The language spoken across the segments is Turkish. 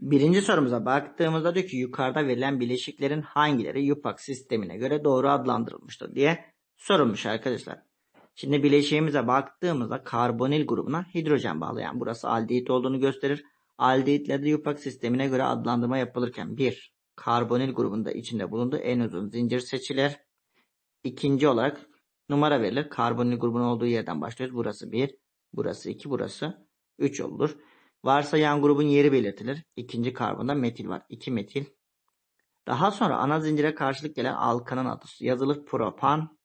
Birinci sorumuza baktığımızda diyor ki yukarıda verilen bileşiklerin hangileri UPAC sistemine göre doğru adlandırılmıştır diye sorulmuş arkadaşlar. Şimdi bileşiğimize baktığımızda karbonil grubuna hidrojen bağlayan burası aldehit olduğunu gösterir. Aldehitlerde UPAC sistemine göre adlandırma yapılırken 1. Karbonil grubunda içinde bulunduğu en uzun zincir seçilir. İkinci olarak numara verilir. Karbonil grubunun olduğu yerden başlıyoruz. Burası 1, burası 2, burası 3 olur. Varsa yan grubun yeri belirtilir. İkinci karbonda metil var. 2 metil. Daha sonra ana zincire karşılık gelen alkanın adı yazılır propan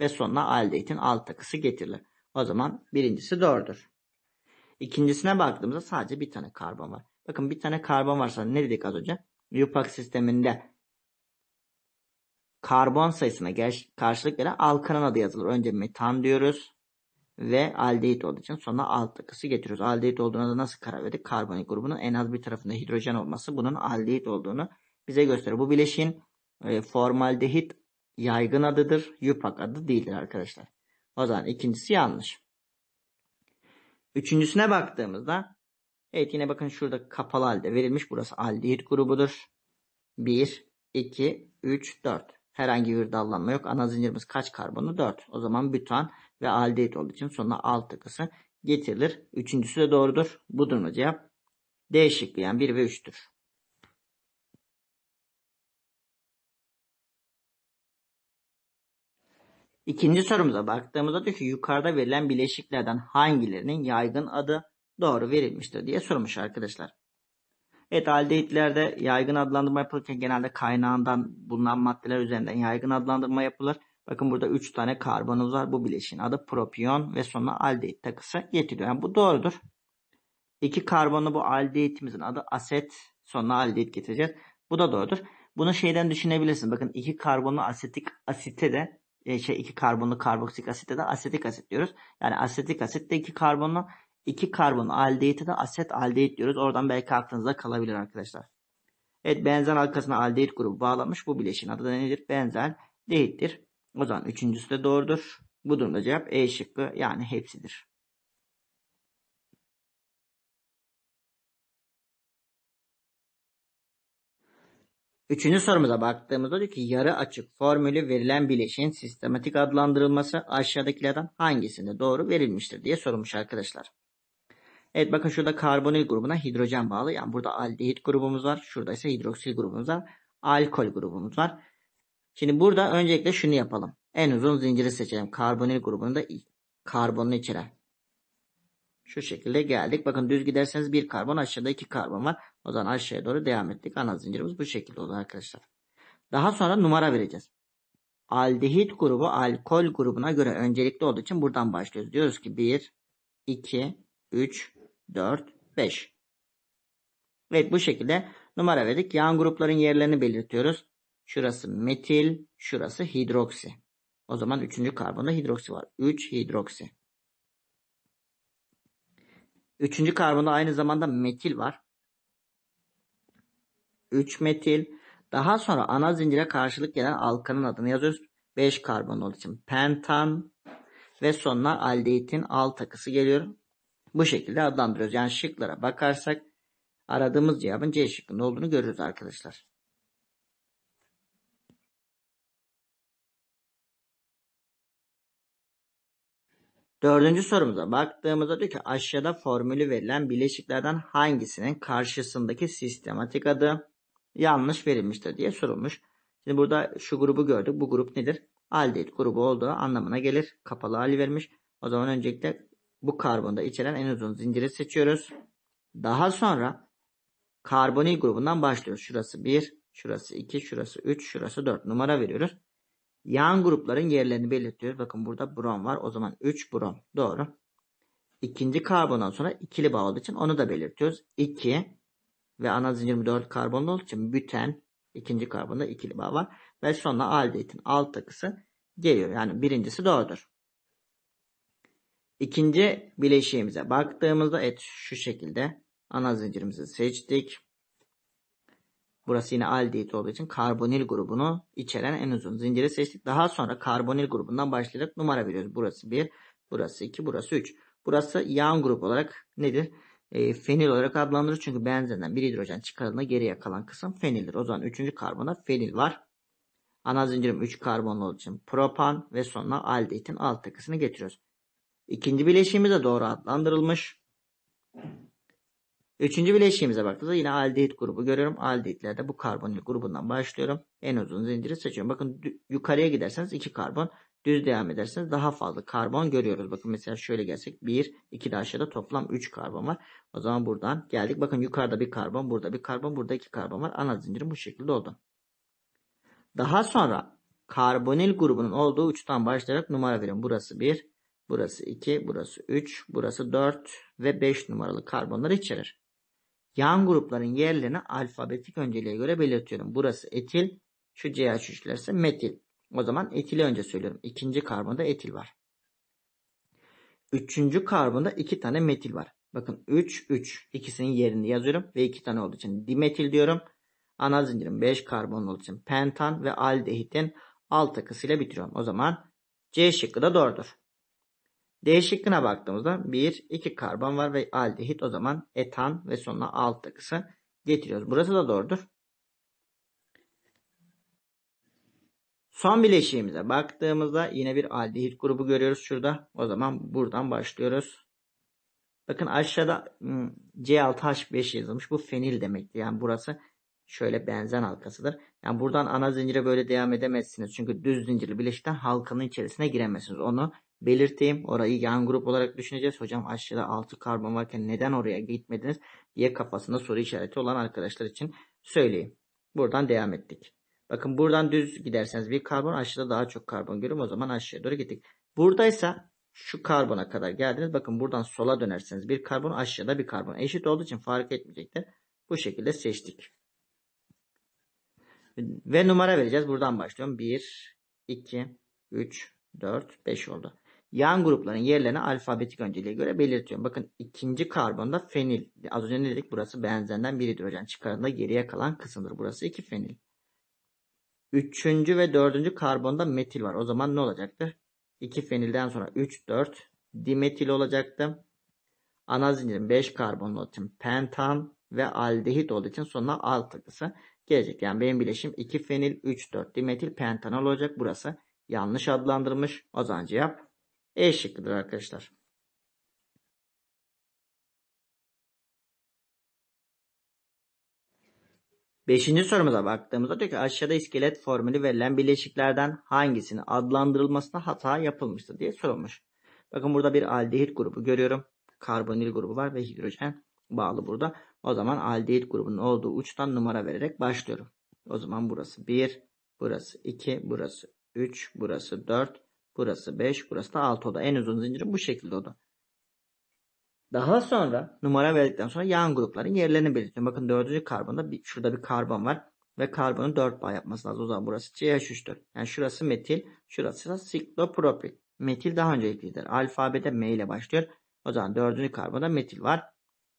ve sonuna aldehidin alt takısı getirilir. O zaman birincisi doğrudur. İkincisine baktığımızda sadece bir tane karbon var. Bakın bir tane karbon varsa ne dedik az önce? Yupak sisteminde karbon sayısına karşılık gelen alkanın adı yazılır. Önce metan diyoruz ve aldehit olduğu için sonuna alt takısı getiriyoruz. Aldehit olduğuna da nasıl karar verdik? Karbonik grubunun en az bir tarafında hidrojen olması bunun aldehit olduğunu bize gösteriyor. Bu bileşin e, formaldehit yaygın adıdır. Yupak adı değildir arkadaşlar. O zaman ikincisi yanlış. Üçüncüsüne baktığımızda evet yine bakın şurada kapalı halde verilmiş. Burası aldehit grubudur. 1, 2, 3, 4. Herhangi bir dallanma yok. Ana zincirimiz kaç karbonu? 4. O zaman bütan ve aldehit olduğu için sonuna 6 kısa getirilir. Üçüncüsü de doğrudur. Bu durumda cevap D şıkkı yani 1 ve 3'tür. İkinci sorumuza baktığımızda diyor ki yukarıda verilen bileşiklerden hangilerinin yaygın adı doğru verilmiştir diye sormuş arkadaşlar. Evet aldehitlerde yaygın adlandırma yapılırken genelde kaynağından bulunan maddeler üzerinden yaygın adlandırma yapılır. Bakın burada 3 tane karbonumuz var. Bu bileşiğin adı propiyon ve sonra aldehit takısı getiriyor. Yani bu doğrudur. 2 karbonlu bu aldehitimizin adı aset. sonra aldehit getireceğiz. Bu da doğrudur. Bunu şeyden düşünebilirsin. Bakın 2 karbonlu asetik asite de e, şey 2 karbonlu karboksik asitte de asetik asit diyoruz. Yani asetik asit de 2 karbonlu 2 karbon aldehite de aset aldehit diyoruz. Oradan belki aklınızda kalabilir arkadaşlar. Evet benzen halkasına aldehit grubu bağlamış Bu bileşin adı da nedir? Benzen dehittir. O zaman üçüncüsü de doğrudur. Bu durumda cevap E şıkkı yani hepsidir. Üçüncü sorumuza baktığımızda diyor ki yarı açık formülü verilen bileşin sistematik adlandırılması aşağıdakilerden hangisinde doğru verilmiştir diye sorulmuş arkadaşlar. Evet bakın şurada karbonil grubuna hidrojen bağlı. Yani burada aldehit grubumuz var. Şurada ise hidroksil grubumuz var. Alkol grubumuz var. Şimdi burada öncelikle şunu yapalım. En uzun zinciri seçelim. Karbonil grubunu da karbonunu içeren. Şu şekilde geldik. Bakın düz giderseniz bir karbon aşağıda iki karbon var. O zaman aşağıya doğru devam ettik. Ana zincirimiz bu şekilde oldu arkadaşlar. Daha sonra numara vereceğiz. Aldehit grubu alkol grubuna göre öncelikli olduğu için buradan başlıyoruz. Diyoruz ki 1, 2, 3, 4, 5. Evet bu şekilde numara verdik. Yan grupların yerlerini belirtiyoruz. Şurası metil, şurası hidroksi. O zaman 3. karbonda hidroksi var. 3 hidroksi. 3. karbonda aynı zamanda metil var. 3 metil. Daha sonra ana zincire karşılık gelen alkanın adını yazıyoruz. 5 karbon olduğu için pentan ve sonuna aldehidin al takısı geliyor. Bu şekilde adlandırıyoruz. Yani şıklara bakarsak aradığımız cevabın C şıkkında olduğunu görürüz arkadaşlar. Dördüncü sorumuza baktığımızda diyor ki aşağıda formülü verilen bileşiklerden hangisinin karşısındaki sistematik adı yanlış verilmiştir diye sorulmuş. Şimdi burada şu grubu gördük. Bu grup nedir? Aldehit grubu olduğu anlamına gelir. Kapalı hali vermiş. O zaman öncelikle bu karbonda içeren en uzun zinciri seçiyoruz. Daha sonra karbonil grubundan başlıyoruz. Şurası 1, şurası 2, şurası 3, şurası 4 numara veriyoruz. Yan grupların yerlerini belirtiyoruz. Bakın burada brom var. O zaman 3 brom. Doğru. İkinci karbondan sonra ikili bağ olduğu için onu da belirtiyoruz. 2 ve ana zincir 4 karbonlu olduğu için büten ikinci karbonda ikili bağ var. Ve sonra aldehtin alt takısı geliyor. Yani birincisi doğrudur. İkinci bileşiğimize baktığımızda et şu şekilde ana zincirimizi seçtik. Burası yine aldehit olduğu için karbonil grubunu içeren en uzun zinciri seçtik. Daha sonra karbonil grubundan başlayarak numara veriyoruz. Burası 1, burası 2, burası 3. Burası yan grup olarak nedir? E, fenil olarak adlandırılır Çünkü benzenden bir hidrojen çıkarıldığında geriye kalan kısım fenildir. O zaman 3. karbona fenil var. Ana zincirim 3 karbonlu olduğu için propan ve sonuna aldehitin alt takısını getiriyoruz. İkinci bileşiğimiz de doğru adlandırılmış. Üçüncü bileşiğimize baktığımızda yine aldehit grubu görüyorum. Aldehitlerde bu karbonil grubundan başlıyorum. En uzun zinciri seçiyorum. Bakın yukarıya giderseniz iki karbon. Düz devam ederseniz daha fazla karbon görüyoruz. Bakın mesela şöyle gelsek bir iki de aşağıda toplam üç karbon var. O zaman buradan geldik. Bakın yukarıda bir karbon, burada bir karbon, burada iki karbon var. Ana zincirim bu şekilde oldu. Daha sonra karbonil grubunun olduğu uçtan başlayarak numara veriyorum. Burası bir. Burası 2, burası 3, burası 4 ve 5 numaralı karbonları içerir. Yan grupların yerlerini alfabetik önceliğe göre belirtiyorum. Burası etil, şu CH3'ler ise metil. O zaman etili önce söylüyorum. İkinci karbonda etil var. Üçüncü karbonda iki tane metil var. Bakın 3, 3 ikisinin yerini yazıyorum ve iki tane olduğu için dimetil diyorum. Ana zincirim 5 karbon olduğu için pentan ve aldehitin alt takısıyla bitiriyorum. O zaman C şıkkı da doğrudur. Değişikliğine baktığımızda 1, 2 karbon var ve aldehit o zaman etan ve sonuna alt takısı getiriyoruz. Burası da doğrudur. Son bileşiğimize baktığımızda yine bir aldehit grubu görüyoruz şurada. O zaman buradan başlıyoruz. Bakın aşağıda hmm, C6H5 yazılmış. Bu fenil demekti. Yani burası şöyle benzen halkasıdır. Yani buradan ana zincire böyle devam edemezsiniz. Çünkü düz zincirli bileşikten halkanın içerisine giremezsiniz. Onu belirteyim. Orayı yan grup olarak düşüneceğiz. Hocam aşağıda 6 karbon varken neden oraya gitmediniz diye kafasında soru işareti olan arkadaşlar için söyleyeyim. Buradan devam ettik. Bakın buradan düz giderseniz bir karbon aşağıda daha çok karbon görürüm. O zaman aşağıya doğru gittik. Buradaysa şu karbona kadar geldiniz. Bakın buradan sola dönerseniz bir karbon aşağıda bir karbon. Eşit olduğu için fark etmeyecektir. Bu şekilde seçtik. Ve numara vereceğiz. Buradan başlıyorum. 1, 2, 3, 4, 5 oldu yan grupların yerlerini alfabetik önceliğe göre belirtiyorum. Bakın ikinci karbonda fenil. Az önce ne dedik? Burası benzenden bir hidrojen çıkarında geriye kalan kısımdır. Burası iki fenil. Üçüncü ve dördüncü karbonda metil var. O zaman ne olacaktı? İki fenilden sonra 3, 4 dimetil olacaktı. Ana zincirin 5 karbonlu için pentan ve aldehit olduğu için sonuna al takısı gelecek. Yani benim bileşim 2 fenil 3, 4 dimetil pentanol olacak. Burası yanlış adlandırmış. O zaman cevap e şıkkıdır arkadaşlar. Beşinci sorumuza baktığımızda diyor ki aşağıda iskelet formülü verilen bileşiklerden hangisinin adlandırılmasına hata yapılmıştır diye sorulmuş. Bakın burada bir aldehit grubu görüyorum. Karbonil grubu var ve hidrojen bağlı burada. O zaman aldehit grubunun olduğu uçtan numara vererek başlıyorum. O zaman burası 1, burası 2, burası 3, burası 4, Burası 5, burası da 6 oda. En uzun zincirin bu şekilde oda. Daha sonra numara verdikten sonra yan grupların yerlerini belirtiyorum. Bakın dördüncü karbonda bir, şurada bir karbon var. Ve karbonu 4 bağ yapması lazım. O zaman burası CH3'tür. Yani şurası metil. Şurası da siklopropil. Metil daha önce önceliklidir. Alfabede M ile başlıyor. O zaman dördüncü karbonda metil var.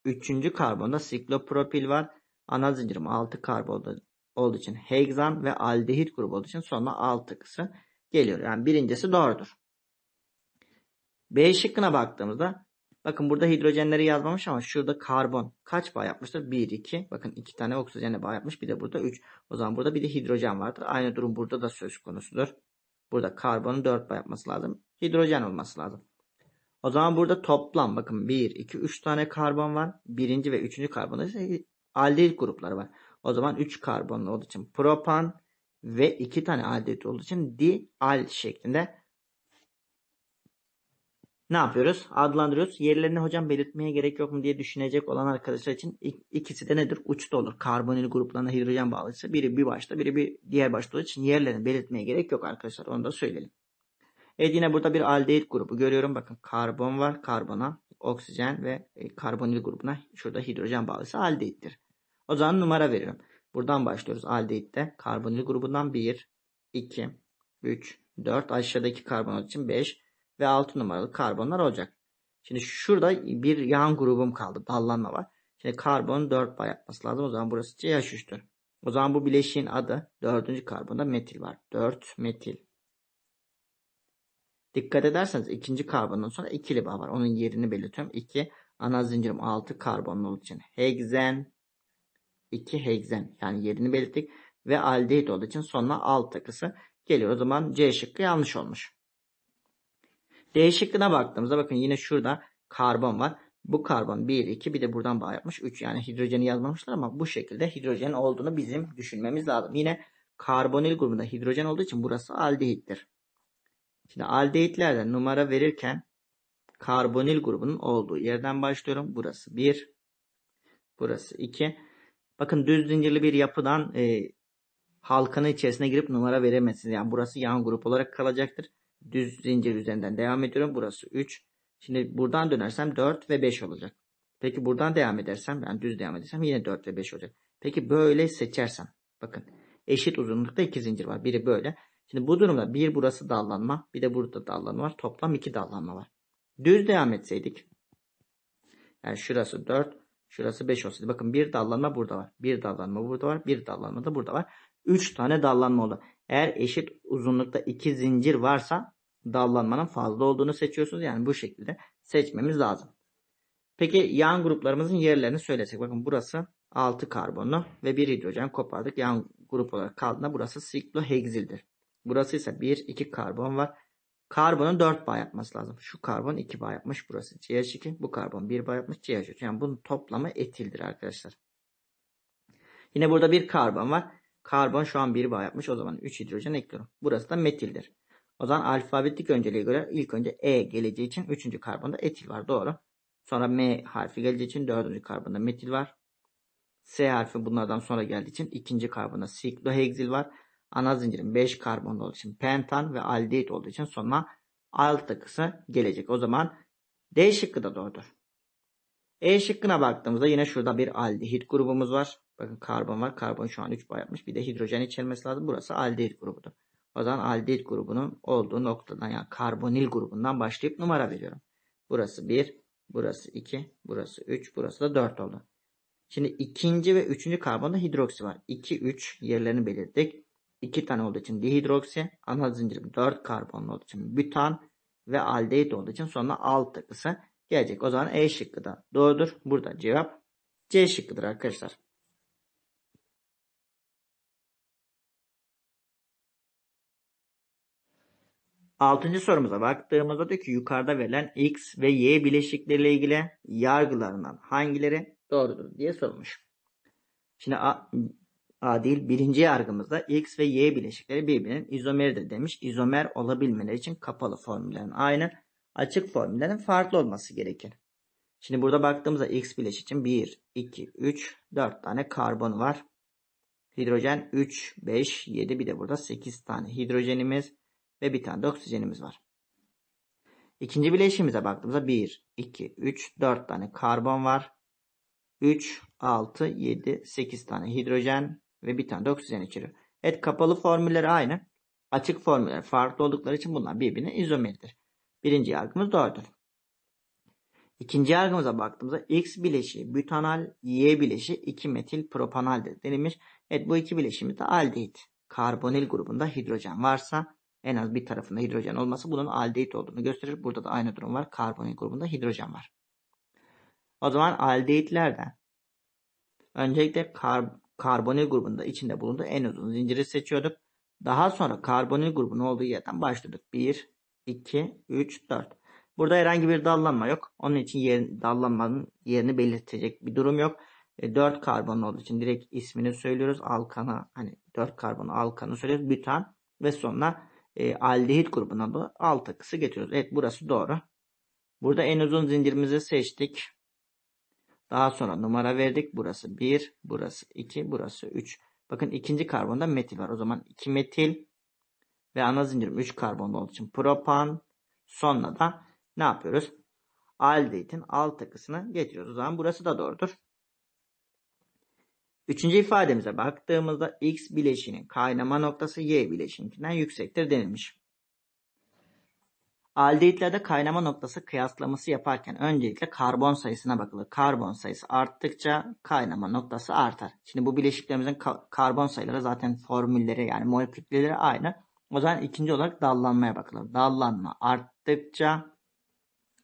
Üçüncü karbonda siklopropil var. Ana zincirim 6 karbonda olduğu için hegzan ve aldehit grubu olduğu için sonra 6 kısım geliyor. Yani birincisi doğrudur. B şıkkına baktığımızda bakın burada hidrojenleri yazmamış ama şurada karbon kaç bağ yapmıştır? 1, 2. Bakın 2 tane oksijenle bağ yapmış. Bir de burada 3. O zaman burada bir de hidrojen vardır. Aynı durum burada da söz konusudur. Burada karbonun 4 bağ yapması lazım. Hidrojen olması lazım. O zaman burada toplam bakın 1, 2, 3 tane karbon var. Birinci ve üçüncü karbonda ise aldehit grupları var. O zaman 3 karbonlu olduğu için propan, ve iki tane adet olduğu için di al şeklinde ne yapıyoruz? Adlandırıyoruz. Yerlerini hocam belirtmeye gerek yok mu diye düşünecek olan arkadaşlar için ikisi de nedir? Uçta olur. Karbonil gruplarına hidrojen bağlıysa biri bir başta biri bir diğer başta olduğu için yerlerini belirtmeye gerek yok arkadaşlar. Onu da söyleyelim. Evet yine burada bir aldehit grubu görüyorum. Bakın karbon var. Karbona, oksijen ve e, karbonil grubuna şurada hidrojen bağlıysa aldehittir. O zaman numara veriyorum. Buradan başlıyoruz. Aldehitten karbonil grubundan 1, 2, 3, 4 aşağıdaki karbonat için 5 ve 6 numaralı karbonlar olacak. Şimdi şurada bir yan grubum kaldı. Dallanma var. Şimdi karbon 4 bağ yapması lazım. O zaman burası CH3'tür. O zaman bu bileşiğin adı 4. karbonda metil var. 4 metil. Dikkat ederseniz ikinci karbondan sonra ikili bağ var. Onun yerini belirtiyorum. 2 ana zincirim 6 karbonlu için hexen. 2 heksen yani yerini belirttik ve aldehit olduğu için sonuna alt takısı geliyor. O zaman C şıkkı yanlış olmuş. D şıkkına baktığımızda bakın yine şurada karbon var. Bu karbon 1, 2 bir de buradan bağ yapmış 3. Yani hidrojeni yazmamışlar ama bu şekilde hidrojen olduğunu bizim düşünmemiz lazım. Yine karbonil grubunda hidrojen olduğu için burası aldehittir. Şimdi aldehitlerden numara verirken karbonil grubunun olduğu yerden başlıyorum. Burası 1, burası 2. Bakın düz zincirli bir yapıdan e, halkanın içerisine girip numara veremezsiniz. Yani burası yan grup olarak kalacaktır. Düz zincir üzerinden devam ediyorum. Burası 3. Şimdi buradan dönersem 4 ve 5 olacak. Peki buradan devam edersem ben yani düz devam edersem yine 4 ve 5 olacak. Peki böyle seçersem bakın eşit uzunlukta iki zincir var. Biri böyle. Şimdi bu durumda bir burası dallanma bir de burada dallanma var. Toplam iki dallanma var. Düz devam etseydik yani şurası 4 Şurası 5 olsaydı. Bakın bir dallanma burada var. Bir dallanma burada var. Bir dallanma da burada var. 3 tane dallanma oldu. Eğer eşit uzunlukta 2 zincir varsa dallanmanın fazla olduğunu seçiyorsunuz. Yani bu şekilde seçmemiz lazım. Peki yan gruplarımızın yerlerini söylesek. Bakın burası 6 karbonlu ve 1 hidrojen kopardık. Yan grup olarak kaldığında burası sikloheksildir. Burası ise 1, 2 karbon var. Karbonun 4 bağ yapması lazım. Şu karbon 2 bağ yapmış burası. CH2 bu karbon 1 bağ yapmış CH3. Yani bunun toplamı etildir arkadaşlar. Yine burada bir karbon var. Karbon şu an 1 bağ yapmış. O zaman 3 hidrojen ekliyorum. Burası da metildir. O zaman alfabetik önceliğe göre ilk önce E geleceği için 3. karbonda etil var. Doğru. Sonra M harfi geleceği için 4. karbonda metil var. S harfi bunlardan sonra geldiği için 2. karbonda sikloheksil var ana zincirin 5 karbon olduğu için pentan ve aldehit olduğu için sonuna alt takısı gelecek. O zaman D şıkkı da doğrudur. E şıkkına baktığımızda yine şurada bir aldehit grubumuz var. Bakın karbon var. Karbon şu an 3 bağ yapmış. Bir de hidrojen içermesi lazım. Burası aldehit grubudur. O zaman aldehit grubunun olduğu noktadan yani karbonil grubundan başlayıp numara veriyorum. Burası 1, burası 2, burası 3, burası da 4 oldu. Şimdi ikinci ve üçüncü karbonda hidroksi var. 2, 3 yerlerini belirttik iki tane olduğu için dihidroksi, ana zincirim 4 karbonlu olduğu için butan ve aldehit olduğu için sonuna alt takısı gelecek. O zaman E şıkkı da doğrudur. Burada cevap C şıkkıdır arkadaşlar. Altıncı sorumuza baktığımızda diyor ki yukarıda verilen X ve Y bileşikleriyle ilgili yargılarından hangileri doğrudur diye sormuş. Şimdi adil birinci yargımızda X ve Y bileşikleri birbirinin izomeridir demiş. İzomer olabilmeleri için kapalı formüllerin aynı, açık formüllerin farklı olması gerekir. Şimdi burada baktığımızda X bileşik için 1, 2, 3, 4 tane karbon var. Hidrojen 3, 5, 7 bir de burada 8 tane hidrojenimiz ve bir tane de oksijenimiz var. İkinci bileşimize baktığımızda 1, 2, 3, 4 tane karbon var. 3, 6, 7, 8 tane hidrojen, ve bir tane de oksijen içeriyor. Evet kapalı formülleri aynı. Açık formüller farklı oldukları için bunlar birbirine izomeridir. Birinci yargımız doğrudur. İkinci yargımıza baktığımızda X bileşi butanal, Y bileşi 2 metil propanaldir denilmiş. Evet bu iki bileşimi de aldehit. Karbonil grubunda hidrojen varsa en az bir tarafında hidrojen olması bunun aldehit olduğunu gösterir. Burada da aynı durum var. Karbonil grubunda hidrojen var. O zaman aldehitlerden öncelikle kar karbonil grubunda içinde bulunduğu en uzun zinciri seçiyorduk. Daha sonra karbonil grubunun olduğu yerden başladık. 1, 2, 3, 4. Burada herhangi bir dallanma yok. Onun için yer, dallanmanın yerini belirtecek bir durum yok. E, 4 karbon olduğu için direkt ismini söylüyoruz. Alkana hani 4 karbon alkanı söylüyoruz. Bütan ve sonuna e, aldehit grubuna da alt takısı getiriyoruz. Evet burası doğru. Burada en uzun zincirimizi seçtik. Daha sonra numara verdik. Burası 1, burası 2, burası 3. Bakın ikinci karbonda metil var. O zaman 2 metil ve ana zincirim 3 karbonda olduğu için propan. Sonra da ne yapıyoruz? Aldehit'in alt takısını getiriyoruz. O zaman burası da doğrudur. Üçüncü ifademize baktığımızda X bileşinin kaynama noktası Y bileşininkinden yüksektir denilmiş. Aldehitlerde kaynama noktası kıyaslaması yaparken öncelikle karbon sayısına bakılır. Karbon sayısı arttıkça kaynama noktası artar. Şimdi bu bileşiklerimizin ka- karbon sayıları zaten formülleri yani mol kütleleri aynı. O zaman ikinci olarak dallanmaya bakılır. Dallanma arttıkça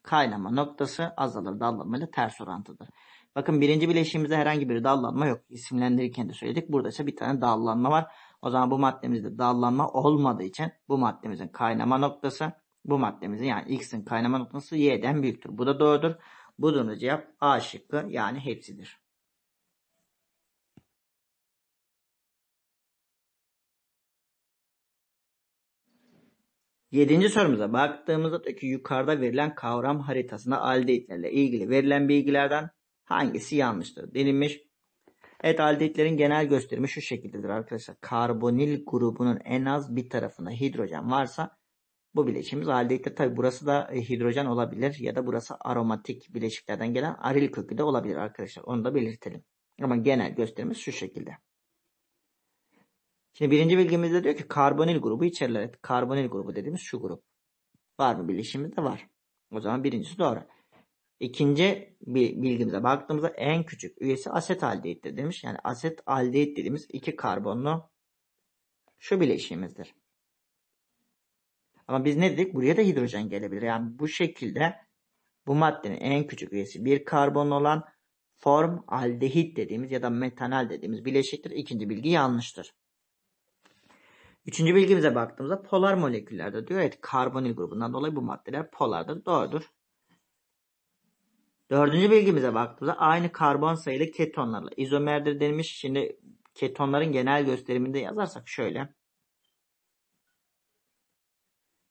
kaynama noktası azalır. Dallanma ile ters orantıdır. Bakın birinci bileşiğimizde herhangi bir dallanma yok. İsimlendirirken de söyledik. Burada ise bir tane dallanma var. O zaman bu maddemizde dallanma olmadığı için bu maddemizin kaynama noktası bu maddemizin yani x'in kaynama noktası y'den büyüktür. Bu da doğrudur. Bu durumda cevap A şıkkı yani hepsidir. Yedinci sorumuza baktığımızda diyor ki yukarıda verilen kavram haritasında aldehitlerle ilgili verilen bilgilerden hangisi yanlıştır denilmiş. Evet aldehitlerin genel gösterimi şu şekildedir arkadaşlar. Karbonil grubunun en az bir tarafında hidrojen varsa bu bileşimiz aldehittir. Tabi burası da e, hidrojen olabilir ya da burası aromatik bileşiklerden gelen aril kökü de olabilir arkadaşlar. Onu da belirtelim. Ama genel gösterimiz şu şekilde. Şimdi birinci bilgimizde diyor ki karbonil grubu içerler. karbonil grubu dediğimiz şu grup. Var mı bileşimimizde var. O zaman birincisi doğru. İkinci bilgimize baktığımızda en küçük üyesi aset aldehittir demiş. Yani aset aldehit dediğimiz iki karbonlu şu bileşiğimizdir. Ama biz ne dedik? Buraya da hidrojen gelebilir. Yani bu şekilde bu maddenin en küçük üyesi bir karbon olan form aldehit dediğimiz ya da metanal dediğimiz bileşiktir. İkinci bilgi yanlıştır. Üçüncü bilgimize baktığımızda polar moleküllerde diyor evet karbonil grubundan dolayı bu maddeler polardır. Doğrudur. Dördüncü bilgimize baktığımızda aynı karbon sayılı ketonlarla izomerdir denilmiş. Şimdi ketonların genel gösteriminde yazarsak şöyle.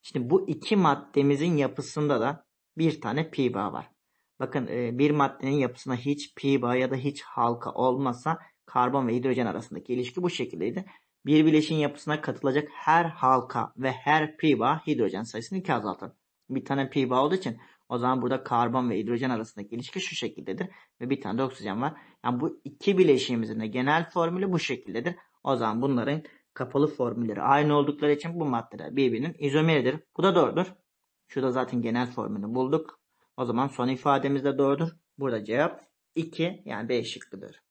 Şimdi bu iki maddemizin yapısında da bir tane pi bağ var. Bakın e, bir maddenin yapısına hiç pi bağ ya da hiç halka olmasa karbon ve hidrojen arasındaki ilişki bu şekildeydi. Bir bileşin yapısına katılacak her halka ve her pi bağ hidrojen sayısını iki azaltır. Bir tane pi bağ olduğu için o zaman burada karbon ve hidrojen arasındaki ilişki şu şekildedir. Ve bir tane de oksijen var. Yani bu iki bileşiğimizin de genel formülü bu şekildedir. O zaman bunların kapalı formülleri aynı oldukları için bu maddeler birbirinin izomeridir. Bu da doğrudur. Şurada zaten genel formülü bulduk. O zaman son ifademiz de doğrudur. Burada cevap 2 yani B şıkkıdır.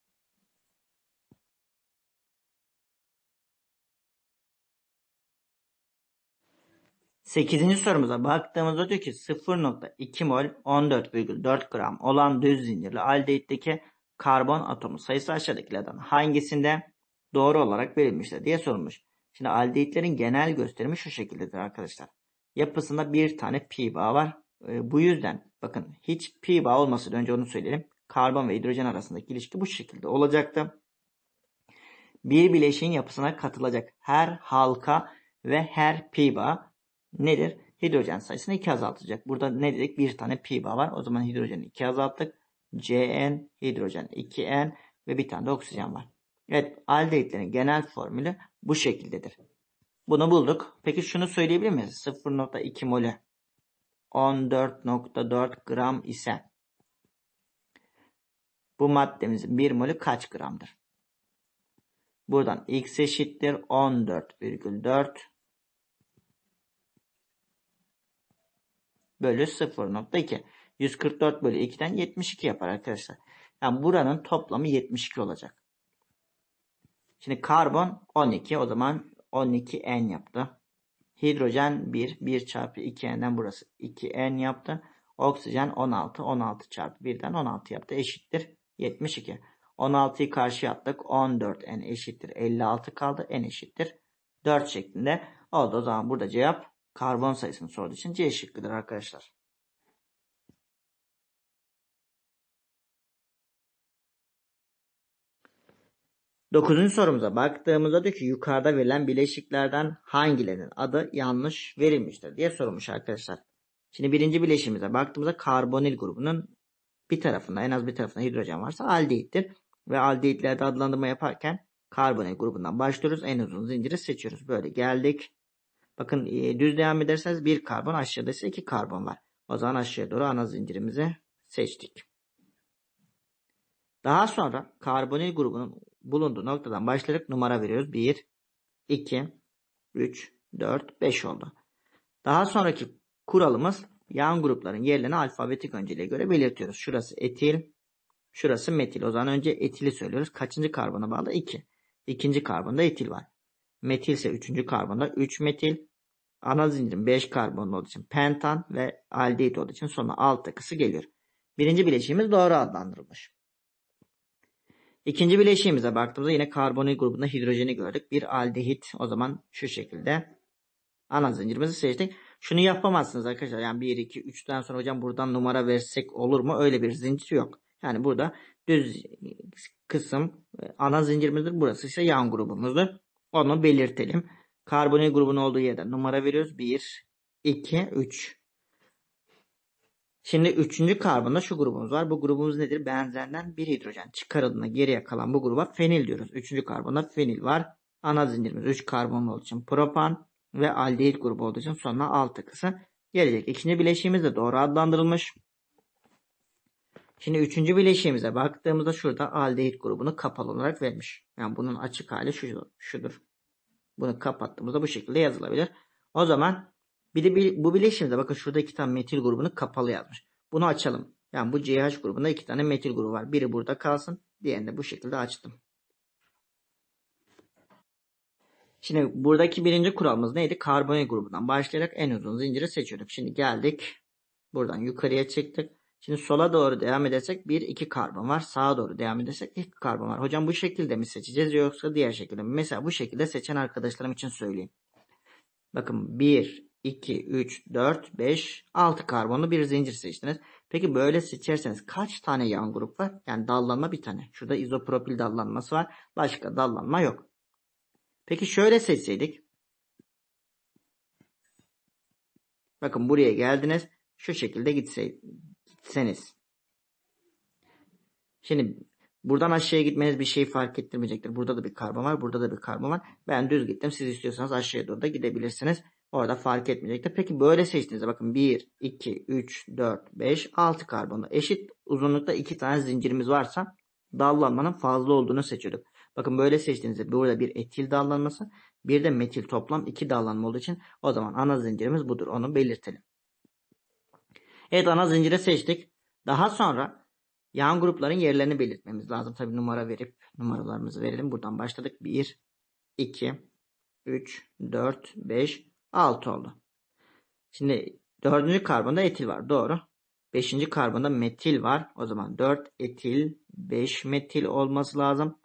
Sekizinci sorumuza baktığımızda diyor ki 0.2 mol 14,4 gram olan düz zincirli aldehit'teki karbon atomu sayısı aşağıdakilerden hangisinde doğru olarak verilmiştir diye sorulmuş. Şimdi aldehitlerin genel gösterimi şu şekildedir arkadaşlar. Yapısında bir tane pi bağ var. E, bu yüzden bakın hiç pi bağ olmasın önce onu söyleyelim. Karbon ve hidrojen arasındaki ilişki bu şekilde olacaktı. Bir bileşiğin yapısına katılacak her halka ve her pi bağ nedir? Hidrojen sayısını 2 azaltacak. Burada ne dedik? Bir tane pi bağ var. O zaman hidrojeni 2 azalttık. Cn, hidrojen 2n ve bir tane de oksijen var. Evet, aldehitlerin genel formülü bu şekildedir. Bunu bulduk. Peki şunu söyleyebilir miyiz? 0.2 mole 14.4 gram ise bu maddemizin 1 molü kaç gramdır? Buradan x eşittir 14,4 bölü 0.2. 144 bölü 2'den 72 yapar arkadaşlar. Yani buranın toplamı 72 olacak. Şimdi karbon 12 o zaman 12N yaptı. Hidrojen 1. 1 çarpı 2N'den burası 2N yaptı. Oksijen 16. 16 çarpı 1'den 16 yaptı. Eşittir 72. 16'yı karşıya attık. 14N eşittir. 56 kaldı. N eşittir. 4 şeklinde oldu. O zaman burada cevap karbon sayısını sorduğu için C şıkkıdır arkadaşlar. Dokuzuncu sorumuza baktığımızda diyor ki yukarıda verilen bileşiklerden hangilerinin adı yanlış verilmiştir diye sorulmuş arkadaşlar. Şimdi birinci bileşimize baktığımızda karbonil grubunun bir tarafında en az bir tarafında hidrojen varsa aldehittir. Ve aldehitlerde adlandırma yaparken karbonil grubundan başlıyoruz. En uzun zinciri seçiyoruz. Böyle geldik. Bakın e, düz devam ederseniz bir karbon aşağıda ise iki karbon var. O zaman aşağıya doğru ana zincirimizi seçtik. Daha sonra karbonil grubunun bulunduğu noktadan başlayarak numara veriyoruz. 1, 2, 3, 4, 5 oldu. Daha sonraki kuralımız yan grupların yerlerini alfabetik önceliğe göre belirtiyoruz. Şurası etil, şurası metil. O zaman önce etili söylüyoruz. Kaçıncı karbona bağlı? 2. İkinci karbonda etil var. Metil ise üçüncü karbonda 3 metil. Ana zincirin 5 karbonlu olduğu için pentan ve aldehit olduğu için sonra alt takısı geliyor. Birinci bileşiğimiz doğru adlandırılmış. İkinci bileşiğimize baktığımızda yine karbonil grubunda hidrojeni gördük. Bir aldehit o zaman şu şekilde ana zincirimizi seçtik. Şunu yapamazsınız arkadaşlar. Yani 1, 2, 3'ten sonra hocam buradan numara versek olur mu? Öyle bir zincir yok. Yani burada düz kısım e, ana zincirimizdir. Burası ise yan grubumuzdur. Onu belirtelim. Karbonil grubunun olduğu yerden numara veriyoruz. 1, 2, 3. Şimdi üçüncü karbonda şu grubumuz var. Bu grubumuz nedir? Benzenden bir hidrojen çıkarıldığında geriye kalan bu gruba fenil diyoruz. Üçüncü karbonda fenil var. Ana zincirimiz 3 karbonlu olduğu için propan ve aldehit grubu olduğu için sonuna alt kısa gelecek. İkinci bileşiğimiz de doğru adlandırılmış. Şimdi üçüncü bileşiğimize baktığımızda şurada aldehit grubunu kapalı olarak vermiş. Yani bunun açık hali şudur. Bunu kapattığımızda bu şekilde yazılabilir. O zaman bir de bu bileşimde bakın şurada iki tane metil grubunu kapalı yazmış. Bunu açalım. Yani bu CH grubunda iki tane metil grubu var. Biri burada kalsın. Diğerini de bu şekilde açtım. Şimdi buradaki birinci kuralımız neydi? Karbonil grubundan başlayarak en uzun zinciri seçiyorduk. Şimdi geldik. Buradan yukarıya çektik. Şimdi sola doğru devam edersek 1 2 karbon var. Sağa doğru devam edersek 2 karbon var. Hocam bu şekilde mi seçeceğiz yoksa diğer şekilde mi? Mesela bu şekilde seçen arkadaşlarım için söyleyeyim. Bakın 1 2, 3, 4, 5, 6 karbonlu bir zincir seçtiniz. Peki böyle seçerseniz kaç tane yan grup var? Yani dallanma bir tane. Şurada izopropil dallanması var. Başka dallanma yok. Peki şöyle seçseydik. Bakın buraya geldiniz. Şu şekilde gitse, gitseniz. Şimdi buradan aşağıya gitmeniz bir şey fark ettirmeyecektir. Burada da bir karbon var. Burada da bir karbon var. Ben düz gittim. Siz istiyorsanız aşağıya doğru da gidebilirsiniz. Orada fark etmeyecektir. Peki böyle seçtiğinizde bakın 1, 2, 3, 4, 5, 6 karbonu eşit uzunlukta 2 tane zincirimiz varsa dallanmanın fazla olduğunu seçiyorduk. Bakın böyle seçtiğinizde burada bir etil dallanması bir de metil toplam 2 dallanma olduğu için o zaman ana zincirimiz budur. Onu belirtelim. Evet ana zinciri seçtik. Daha sonra yan grupların yerlerini belirtmemiz lazım. Tabi numara verip numaralarımızı verelim. Buradan başladık. 1, 2, 3, 4, 5, 6 oldu. Şimdi dördüncü karbonda etil var. Doğru. Beşinci karbonda metil var. O zaman 4 etil 5 metil olması lazım.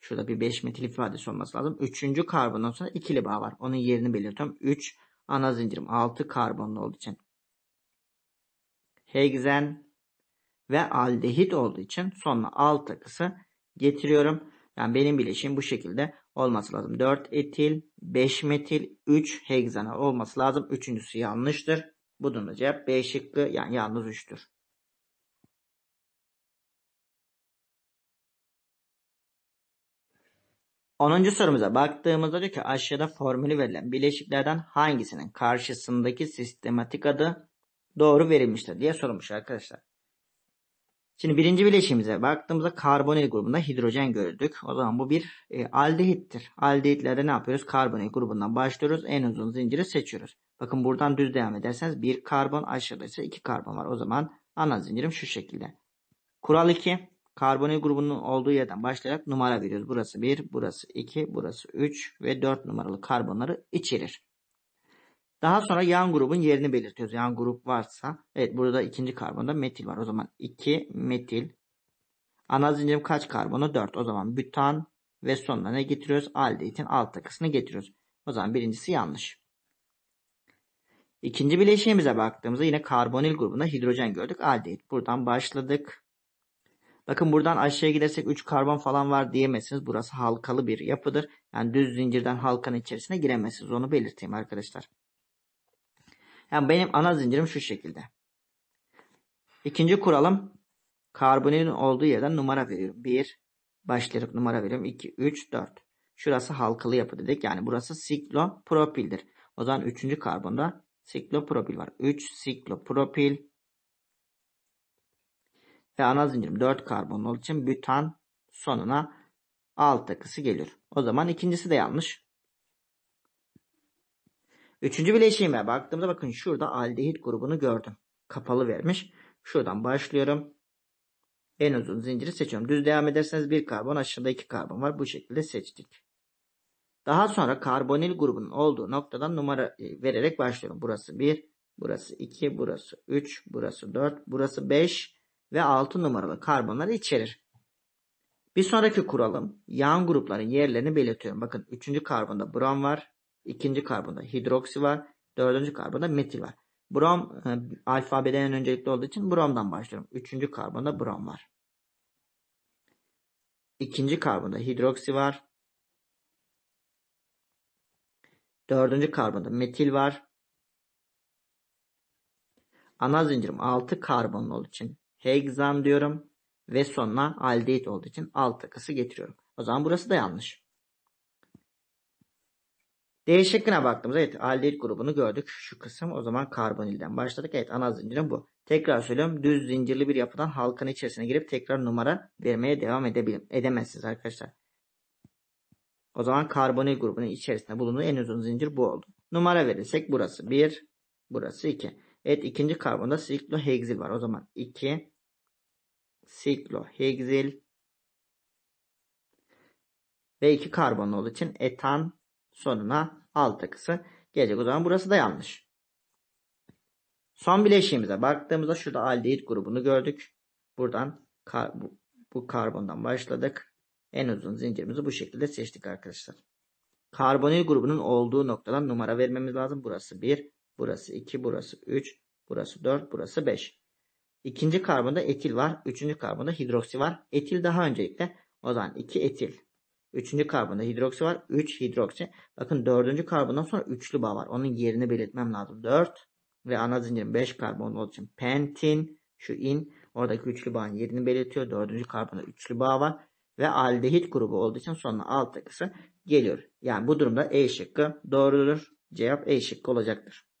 Şurada bir 5 metil ifadesi olması lazım. Üçüncü karbondan sonra ikili bağ var. Onun yerini belirtiyorum. 3 ana zincirim 6 karbonlu olduğu için. Hegzen ve aldehit olduğu için sonuna alt takısı getiriyorum. Yani benim bileşim bu şekilde olması lazım. 4 etil, 5 metil, 3 hegzanal olması lazım. Üçüncüsü yanlıştır. Bu da cevap B şıkkı yani yalnız 3'tür. Onuncu sorumuza baktığımızda diyor ki aşağıda formülü verilen bileşiklerden hangisinin karşısındaki sistematik adı doğru verilmiştir diye sorulmuş arkadaşlar. Şimdi birinci bileşimize baktığımızda karbonil grubunda hidrojen gördük. O zaman bu bir e, aldehittir. Aldehitlerde ne yapıyoruz? Karbonil grubundan başlıyoruz. En uzun zinciri seçiyoruz. Bakın buradan düz devam ederseniz bir karbon aşağıdaysa iki karbon var. O zaman ana zincirim şu şekilde. Kural 2. Karbonil grubunun olduğu yerden başlayarak numara veriyoruz. Burası 1, burası 2, burası 3 ve 4 numaralı karbonları içerir. Daha sonra yan grubun yerini belirtiyoruz. Yan grup varsa evet burada ikinci karbonda metil var. O zaman 2 metil. Ana zincirim kaç karbonu? 4. O zaman butan ve sonuna ne getiriyoruz? Aldehit'in alt takısını getiriyoruz. O zaman birincisi yanlış. İkinci bileşiğimize baktığımızda yine karbonil grubunda hidrojen gördük. Aldehit. Buradan başladık. Bakın buradan aşağıya gidersek 3 karbon falan var diyemezsiniz. Burası halkalı bir yapıdır. Yani düz zincirden halkanın içerisine giremezsiniz. Onu belirteyim arkadaşlar. Yani benim ana zincirim şu şekilde. İkinci kuralım karbonilin olduğu yerden numara veriyorum. 1 başlayarak numara veriyorum. 2, 3, 4. Şurası halkalı yapı dedik. Yani burası siklopropildir. O zaman üçüncü karbonda siklopropil var. 3 siklopropil ve ana zincirim 4 karbon olduğu için bütan sonuna alt takısı gelir. O zaman ikincisi de yanlış. Üçüncü bileşime baktığımda bakın şurada aldehit grubunu gördüm. Kapalı vermiş. Şuradan başlıyorum. En uzun zinciri seçiyorum. Düz devam ederseniz bir karbon aşağıda iki karbon var. Bu şekilde seçtik. Daha sonra karbonil grubunun olduğu noktadan numara e, vererek başlıyorum. Burası 1, burası 2, burası 3, burası 4, burası 5 ve 6 numaralı karbonları içerir. Bir sonraki kuralım yan grupların yerlerini belirtiyorum. Bakın 3. karbonda brom var. İkinci karbonda hidroksi var. Dördüncü karbonda metil var. Brom e, alfabeden en öncelikli olduğu için bromdan başlıyorum. Üçüncü karbonda brom var. İkinci karbonda hidroksi var. Dördüncü karbonda metil var. Ana zincirim 6 karbonlu olduğu için hexan diyorum. Ve sonuna aldehit olduğu için alt takısı getiriyorum. O zaman burası da yanlış. D şıkkına baktığımızda evet aldehit grubunu gördük. Şu kısım o zaman karbonilden başladık. Evet ana zincirin bu. Tekrar söylüyorum düz zincirli bir yapıdan halkanın içerisine girip tekrar numara vermeye devam edebilir, edemezsiniz arkadaşlar. O zaman karbonil grubunun içerisinde bulunduğu en uzun zincir bu oldu. Numara verirsek burası 1, burası 2. Evet ikinci karbonda sikloheksil var. O zaman 2 sikloheksil ve 2 karbonlu olduğu için etan sonuna 6 kısı gelecek. O zaman burası da yanlış. Son bileşiğimize baktığımızda şurada aldehit grubunu gördük. Buradan kar, bu, bu karbondan başladık. En uzun zincirimizi bu şekilde seçtik arkadaşlar. Karbonil grubunun olduğu noktadan numara vermemiz lazım. Burası 1, burası 2, burası 3, burası 4, burası 5. İkinci karbonda etil var. Üçüncü karbonda hidroksi var. Etil daha öncelikle. O zaman 2 etil Üçüncü karbonda hidroksi var. üç hidroksi. Bakın dördüncü karbondan sonra üçlü bağ var. Onun yerini belirtmem lazım. dört ve ana zincirin beş karbon olduğu için pentin şu in oradaki üçlü bağın yerini belirtiyor. Dördüncü karbonda üçlü bağ var. Ve aldehit grubu olduğu için sonra alt takısı geliyor. Yani bu durumda E şıkkı doğrudur. Cevap E şıkkı olacaktır.